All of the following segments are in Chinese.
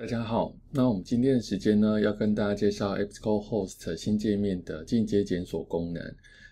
大家好，那我们今天的时间呢，要跟大家介绍 e p s c o Host 新界面的进阶检索功能。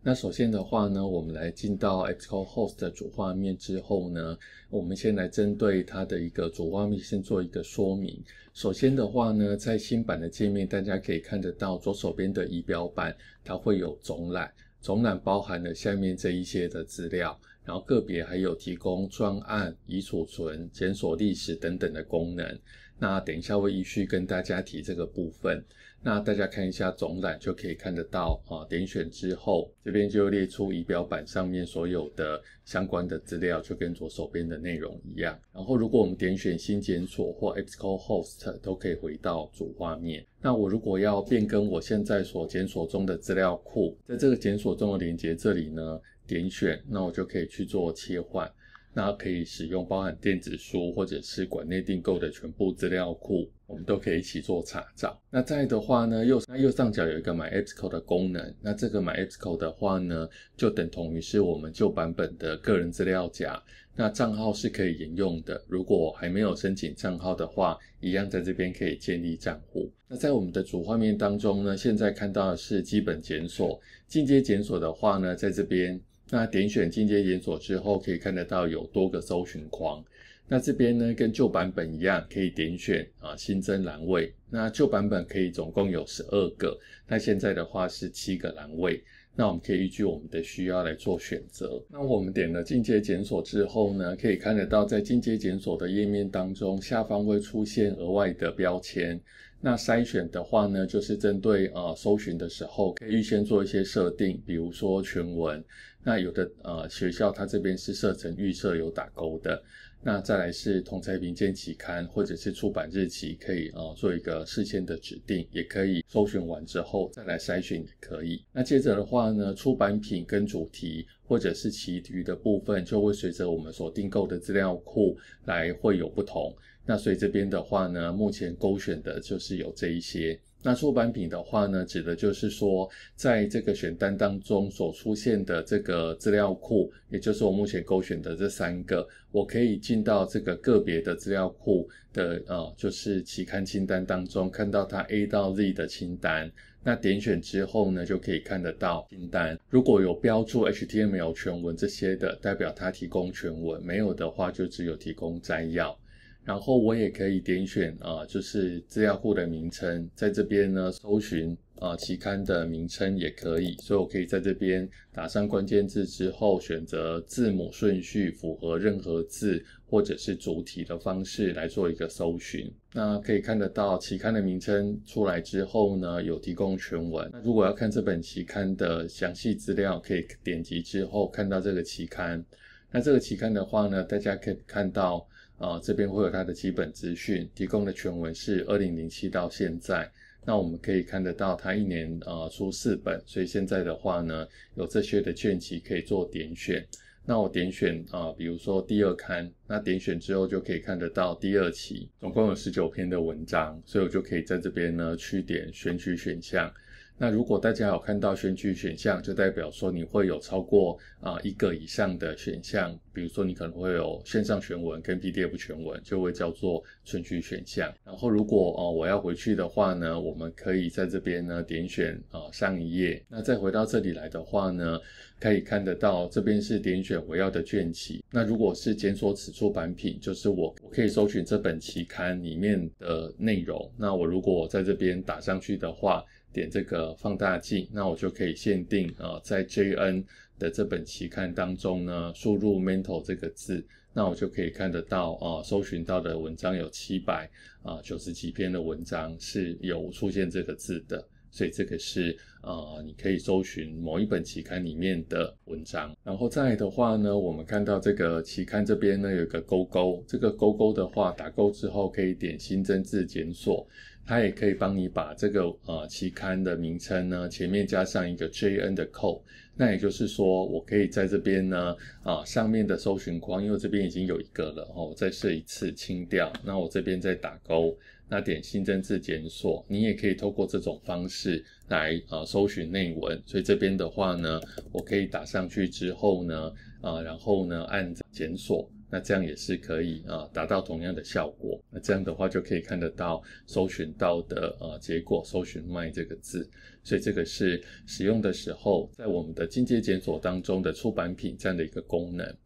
那首先的话呢，我们来进到 e p p s c o Host 的主画面之后呢，我们先来针对它的一个主画面先做一个说明。首先的话呢，在新版的界面，大家可以看得到左手边的仪表板，它会有总览，总览包含了下面这一些的资料。然后个别还有提供专案已储存、检索历史等等的功能。那等一下会依序跟大家提这个部分。那大家看一下总览就可以看得到啊，点选之后，这边就列出仪表板上面所有的相关的资料，就跟左手边的内容一样。然后如果我们点选新检索或 e x c o e Host，都可以回到主画面。那我如果要变更我现在所检索中的资料库，在这个检索中的连接这里呢，点选，那我就可以去做切换。那可以使用包含电子书或者是馆内订购的全部资料库，我们都可以一起做查找。那在的话呢，右那右上角有一个 My e t c o 的功能。那这个 My e t c o 的话呢，就等同于是我们旧版本的个人资料夹。那账号是可以沿用的。如果还没有申请账号的话，一样在这边可以建立账户。那在我们的主画面当中呢，现在看到的是基本检索。进阶检索的话呢，在这边。那点选进阶检索之后，可以看得到有多个搜寻框。那这边呢，跟旧版本一样，可以点选啊新增栏位。那旧版本可以总共有十二个，那现在的话是七个栏位。那我们可以依据我们的需要来做选择。那我们点了进阶检索之后呢，可以看得到在进阶检索的页面当中，下方会出现额外的标签。那筛选的话呢，就是针对啊搜寻的时候，可以预先做一些设定，比如说全文。那有的呃学校，它这边是设成预设有打勾的。那再来是同材品鉴期刊或者是出版日期，可以呃做一个事先的指定，也可以搜寻完之后再来筛选也可以。那接着的话呢，出版品跟主题或者是其余的部分，就会随着我们所订购的资料库来会有不同。那所以这边的话呢，目前勾选的就是有这一些。那出版品的话呢，指的就是说，在这个选单当中所出现的这个资料库，也就是我目前勾选的这三个，我可以进到这个个别的资料库的，呃，就是期刊清单当中看到它 A 到 Z 的清单。那点选之后呢，就可以看得到清单。如果有标注 HTML 全文这些的，代表它提供全文；没有的话，就只有提供摘要。然后我也可以点选啊，就是资料库的名称，在这边呢搜寻啊期刊的名称也可以，所以我可以在这边打上关键字之后，选择字母顺序、符合任何字或者是主题的方式来做一个搜寻。那可以看得到期刊的名称出来之后呢，有提供全文。那如果要看这本期刊的详细资料，可以点击之后看到这个期刊。那这个期刊的话呢，大家可以看到。啊，这边会有它的基本资讯，提供的全文是二零零七到现在。那我们可以看得到，它一年啊出四本，所以现在的话呢，有这些的卷期可以做点选。那我点选啊，比如说第二刊，那点选之后就可以看得到第二期，总共有十九篇的文章，所以我就可以在这边呢去点选取选项。那如果大家有看到选举选项，就代表说你会有超过啊一个以上的选项，比如说你可能会有线上全文跟 PDF 全文，就会叫做选举选项。然后如果哦我要回去的话呢，我们可以在这边呢点选啊上一页。那再回到这里来的话呢，可以看得到这边是点选我要的卷期。那如果是检索此处版品，就是我我可以搜寻这本期刊里面的内容。那我如果在这边打上去的话，点这个放大镜，那我就可以限定啊，在 JN 的这本期刊当中呢，输入 mental 这个字，那我就可以看得到啊，搜寻到的文章有七百啊九十几篇的文章是有出现这个字的，所以这个是啊，你可以搜寻某一本期刊里面的文章。然后再的话呢，我们看到这个期刊这边呢有一个勾勾，这个勾勾的话打勾之后可以点新增字检索。它也可以帮你把这个呃期刊的名称呢前面加上一个 JN 的扣，那也就是说我可以在这边呢啊上面的搜寻框，因为这边已经有一个了哦，我再设一次清掉，那我这边再打勾，那点新增字检索，你也可以透过这种方式来呃搜寻内文。所以这边的话呢，我可以打上去之后呢啊，然后呢按检索。那这样也是可以啊，达到同样的效果。那这样的话就可以看得到搜寻到的啊结果，搜寻卖这个字，所以这个是使用的时候在我们的进阶检索当中的出版品这样的一个功能。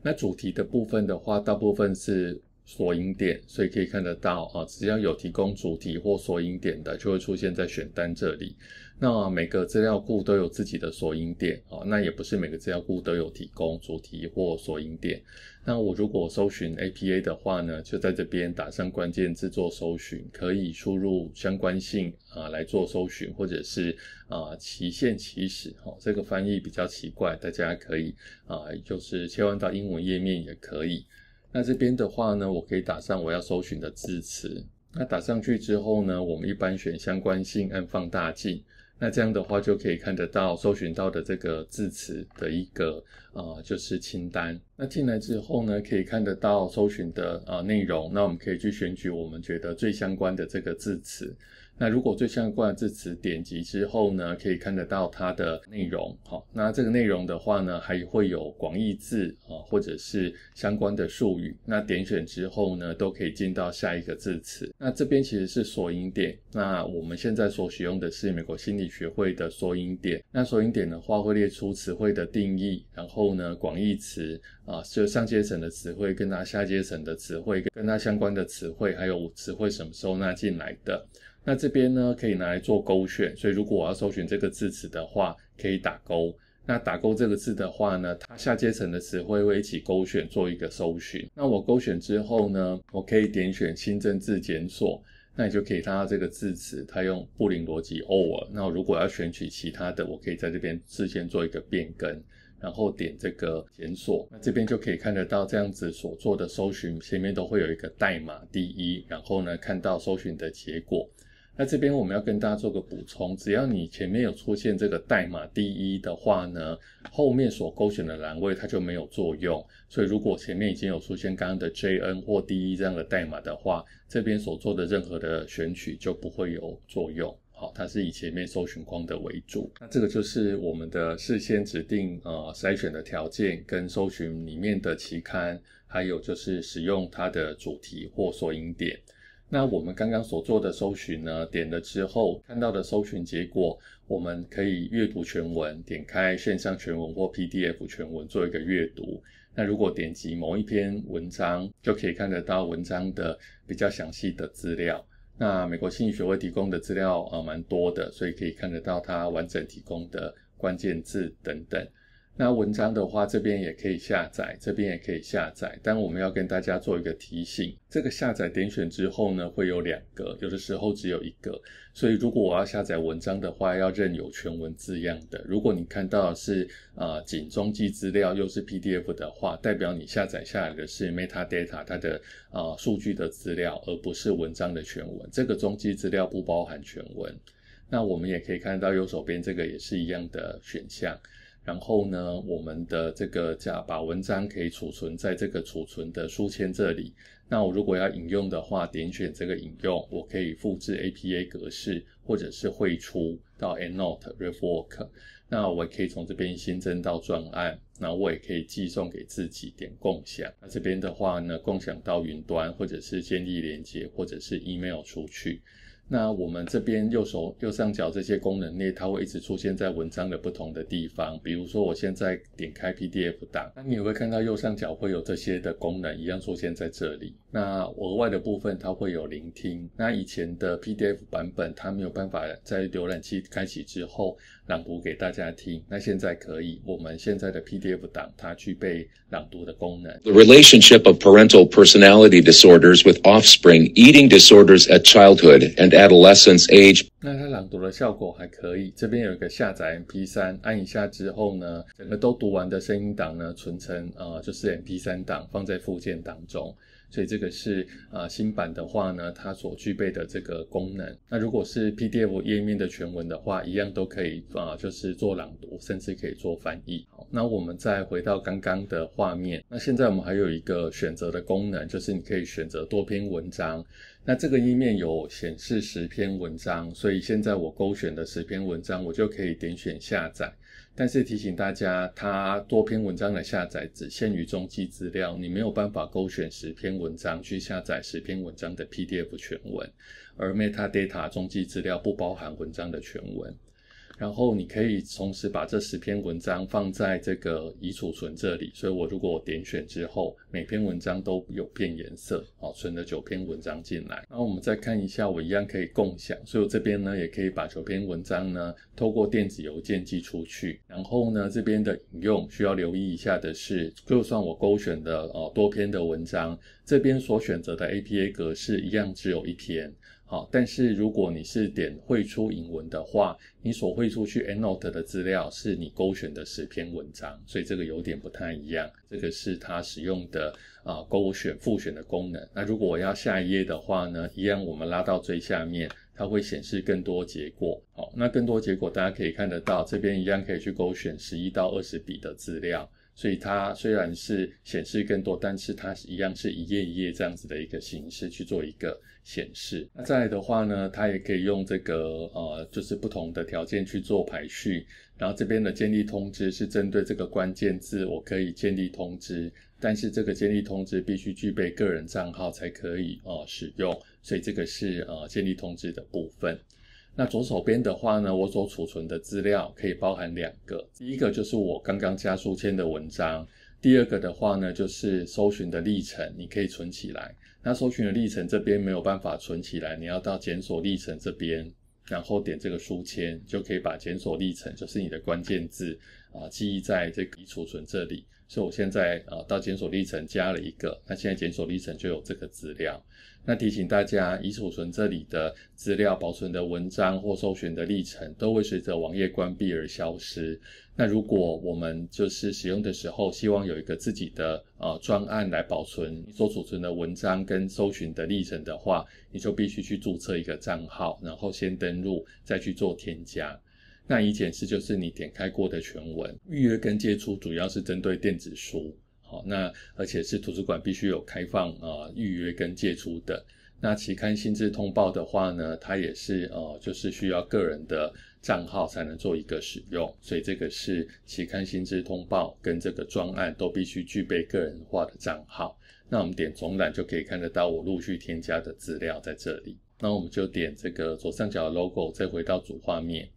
那主题的部分的话，大部分是索引点，所以可以看得到啊，只要有提供主题或索引点的，就会出现在选单这里。那每个资料库都有自己的索引点啊，那也不是每个资料库都有提供主题或索引点。那我如果搜寻 APA 的话呢，就在这边打上关键字做搜寻，可以输入相关性啊来做搜寻，或者是啊期限起始哈，这个翻译比较奇怪，大家可以啊就是切换到英文页面也可以。那这边的话呢，我可以打上我要搜寻的字词，那打上去之后呢，我们一般选相关性，按放大镜。那这样的话，就可以看得到搜寻到的这个字词的一个呃就是清单。那进来之后呢，可以看得到搜寻的呃内容。那我们可以去选举我们觉得最相关的这个字词。那如果最相关的字词点击之后呢，可以看得到它的内容。好，那这个内容的话呢，还会有广义字啊，或者是相关的术语。那点选之后呢，都可以进到下一个字词。那这边其实是索引点。那我们现在所使用的是美国心理学会的索引点。那索引点的话，会列出词汇的定义，然后呢，广义词啊，就上阶层的词汇跟它下阶层的词汇，跟它相关的词汇，还有词汇什么时候纳进来的。那这边呢可以拿来做勾选，所以如果我要搜寻这个字词的话，可以打勾。那打勾这个字的话呢，它下阶层的词汇会一起勾选，做一个搜寻。那我勾选之后呢，我可以点选新增字检索，那你就可以看到这个字词，它用布林逻辑 OR。那我如果要选取其他的，我可以在这边事先做一个变更，然后点这个检索，那这边就可以看得到这样子所做的搜寻，前面都会有一个代码第一，然后呢看到搜寻的结果。那这边我们要跟大家做个补充，只要你前面有出现这个代码 d 一的话呢，后面所勾选的栏位它就没有作用。所以如果前面已经有出现刚刚的 JN 或 D1 这样的代码的话，这边所做的任何的选取就不会有作用。好，它是以前面搜寻框的为主。那这个就是我们的事先指定呃筛选的条件跟搜寻里面的期刊，还有就是使用它的主题或索引点。那我们刚刚所做的搜寻呢，点了之后看到的搜寻结果，我们可以阅读全文，点开线上全文或 PDF 全文做一个阅读。那如果点击某一篇文章，就可以看得到文章的比较详细的资料。那美国心理学会提供的资料啊，蛮多的，所以可以看得到它完整提供的关键字等等。那文章的话，这边也可以下载，这边也可以下载。但我们要跟大家做一个提醒：，这个下载点选之后呢，会有两个，有的时候只有一个。所以如果我要下载文章的话，要认有全文字样的。如果你看到是啊，仅中继资料，又是 PDF 的话，代表你下载下来的是 metadata，它的啊数据的资料，而不是文章的全文。这个中继资料不包含全文。那我们也可以看到右手边这个也是一样的选项。然后呢，我们的这个假把文章可以储存在这个储存的书签这里。那我如果要引用的话，点选这个引用，我可以复制 APA 格式，或者是汇出到 EndNote RefWorks。那我也可以从这边新增到专案，那我也可以寄送给自己，点共享。那这边的话呢，共享到云端，或者是建立连接，或者是 Email 出去。那我们这边右手右上角这些功能列它会一直出现在文章的不同的地方比如说我现在点开 pdf 档那你会看到右上角会有这些的功能一样出现在这里那额外的部分它会有聆听那以前的 pdf 版本它没有办法在浏览器开启之后朗读给大家听那现在可以我们现在的 pdf 档它具备朗读的功能 the relationship of parental personality disorders with offspring eating disorders at childhood and adolescence age。那它朗读的效果还可以。这边有一个下载 MP3，按一下之后呢，整个都读完的声音档呢，存成呃就是 MP3 档，放在附件当中。所以这个是呃新版的话呢，它所具备的这个功能。那如果是 PDF 页面的全文的话，一样都可以啊，就是做朗读，甚至可以做翻译。那我们再回到刚刚的画面。那现在我们还有一个选择的功能，就是你可以选择多篇文章。那这个页面有显示十篇文章，所以现在我勾选的十篇文章，我就可以点选下载。但是提醒大家，它多篇文章的下载只限于中基资料，你没有办法勾选十篇文章去下载十篇文章的 PDF 全文。而 Metadata 中基资料不包含文章的全文。然后你可以同时把这十篇文章放在这个已储存这里，所以我如果我点选之后，每篇文章都有变颜色，好，存了九篇文章进来。那我们再看一下，我一样可以共享，所以我这边呢也可以把九篇文章呢透过电子邮件寄出去。然后呢，这边的引用需要留意一下的是，就算我勾选的哦多篇的文章，这边所选择的 APA 格式一样只有一篇。好，但是如果你是点汇出引文的话，你所汇出去 a n n o t t e 的资料是你勾选的十篇文章，所以这个有点不太一样。这个是它使用的啊勾选复选的功能。那如果我要下一页的话呢，一样我们拉到最下面，它会显示更多结果。好，那更多结果大家可以看得到，这边一样可以去勾选十一到二十笔的资料。所以它虽然是显示更多，但是它是一样是一页一页这样子的一个形式去做一个显示。那再来的话呢，它也可以用这个呃，就是不同的条件去做排序。然后这边的建立通知是针对这个关键字，我可以建立通知，但是这个建立通知必须具备个人账号才可以哦使用。所以这个是呃建立通知的部分。那左手边的话呢，我所储存的资料可以包含两个，第一个就是我刚刚加书签的文章，第二个的话呢，就是搜寻的历程，你可以存起来。那搜寻的历程这边没有办法存起来，你要到检索历程这边，然后点这个书签，就可以把检索历程，就是你的关键字啊，记忆在这个储存这里。所以，我现在啊到检索历程加了一个，那现在检索历程就有这个资料。那提醒大家，已储存这里的资料、保存的文章或搜寻的历程，都会随着网页关闭而消失。那如果我们就是使用的时候，希望有一个自己的呃专案来保存所储存的文章跟搜寻的历程的话，你就必须去注册一个账号，然后先登录再去做添加。那以检视就是你点开过的全文预约跟借出，主要是针对电子书，好，那而且是图书馆必须有开放啊预约跟借出的。那期刊薪资通报的话呢，它也是呃，就是需要个人的账号才能做一个使用，所以这个是期刊薪资通报跟这个专案都必须具备个人化的账号。那我们点总览就可以看得到我陆续添加的资料在这里。那我们就点这个左上角的 logo，再回到主画面。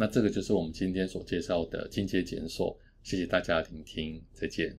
那这个就是我们今天所介绍的精阶检索。谢谢大家聆听，再见。